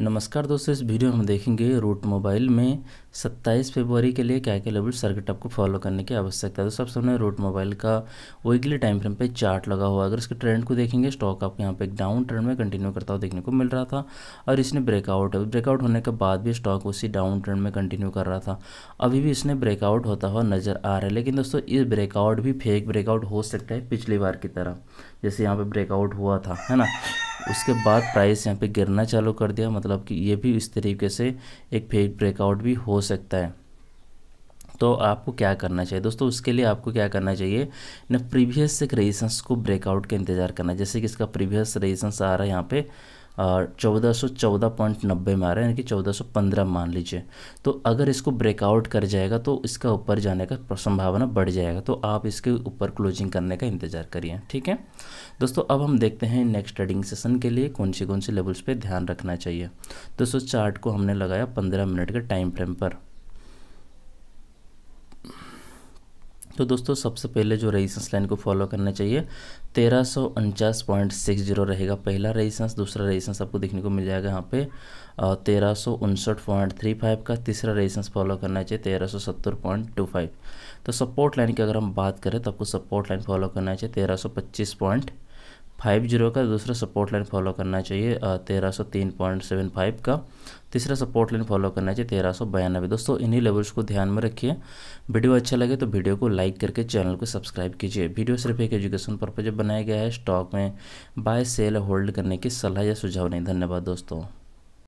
नमस्कार दोस्तों इस वीडियो में हम देखेंगे रूट मोबाइल में 27 फरवरी के लिए क्या क्या लेवल सर्किट आपको फॉलो करने की आवश्यकता है तो सबसे हमने रूट मोबाइल का वीकली टाइम फ्रेम पे चार्ट लगा हुआ अगर इसके ट्रेंड को देखेंगे स्टॉक आपके यहाँ पे एक डाउन ट्रेंड में कंटिन्यू करता हुआ देखने को मिल रहा था और इसने ब्रेकआउट ब्रेकआउट होने के बाद भी स्टॉक उसी डाउन ट्रेंड में कंटिन्यू कर रहा था अभी भी इसने ब्रेकआउट होता हुआ नजर आ रहा है लेकिन दोस्तों ये ब्रेकआउट भी फेक ब्रेकआउट हो सकता है पिछली बार की तरह जैसे यहाँ पर ब्रेकआउट हुआ था है ना उसके बाद प्राइस यहाँ पे गिरना चालू कर दिया मतलब कि ये भी इस तरीके से एक फेक ब्रेकआउट भी हो सकता है तो आपको क्या करना चाहिए दोस्तों उसके लिए आपको क्या करना चाहिए ना प्रीवियस रेजिस्टेंस को ब्रेकआउट का इंतज़ार करना जैसे कि इसका प्रीवियस रेजिस्टेंस आ रहा है यहाँ पे चौदह सौ चौदह पॉइंट नब्बे में आ रहा है यानी कि चौदह सौ पंद्रह मान लीजिए तो अगर इसको ब्रेकआउट कर जाएगा तो इसका ऊपर जाने का संभावना बढ़ जाएगा तो आप इसके ऊपर क्लोजिंग करने का इंतज़ार करिए ठीक है दोस्तों अब हम देखते हैं नेक्स्ट ट्रेडिंग सेशन के लिए कौन से कौन सी लेवल्स पर ध्यान रखना चाहिए दोस्तों चार्ट को हमने लगाया पंद्रह मिनट के टाइम फ्रेम पर तो दोस्तों सबसे पहले जो रेजिस्टेंस लाइन को फॉलो करना चाहिए तेरह सौ उनचास पॉइंट सिक्स जीरो रहेगा पहला रेजिस्टेंस दूसरा रेजिस्टेंस आपको देखने को मिल जाएगा यहाँ पे तेरह सौ उनसठ पॉइंट थ्री फाइव का तीसरा रेजिस्टेंस फॉलो करना चाहिए तेरह सौ सत्तर पॉइंट टू फाइव तो सपोर्ट लाइन की अगर हम बात करें तो आपको सपोर्ट लाइन फॉलो करना चाहिए तेरह सौ पच्चीस पॉइंट फाइव जीरो का दूसरा सपोर्ट लाइन फॉलो करना चाहिए तेरह सौ तीन पॉइंट सेवन फाइव का तीसरा सपोर्ट लाइन फॉलो करना चाहिए तेरह सौ बयानबे दोस्तों इन्हीं लेवल्स को ध्यान में रखिए वीडियो अच्छा लगे तो वीडियो को लाइक करके चैनल को सब्सक्राइब कीजिए वीडियो सिर्फ एक एजुकेशन पर्पज बनाया गया है स्टॉक में बाय सेल होल्ड करने की सलाह या सुझाव नहीं धन्यवाद दोस्तों